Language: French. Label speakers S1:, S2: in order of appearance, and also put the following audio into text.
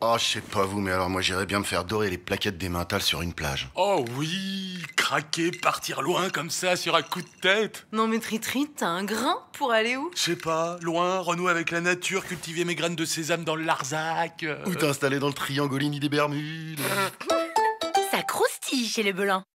S1: Oh, je sais pas vous, mais alors moi j'irais bien me faire dorer les plaquettes des mentales sur une plage.
S2: Oh oui, craquer, partir loin comme ça sur un coup de tête.
S3: Non mais Tritrit, t'as un grain
S4: pour aller où
S5: Je sais
S2: pas, loin, renouer avec la nature, cultiver mes graines de sésame dans le Larzac.
S6: Euh. Ou t'installer dans le triangolini des Bermudes.
S7: Ça croustille chez les Belins.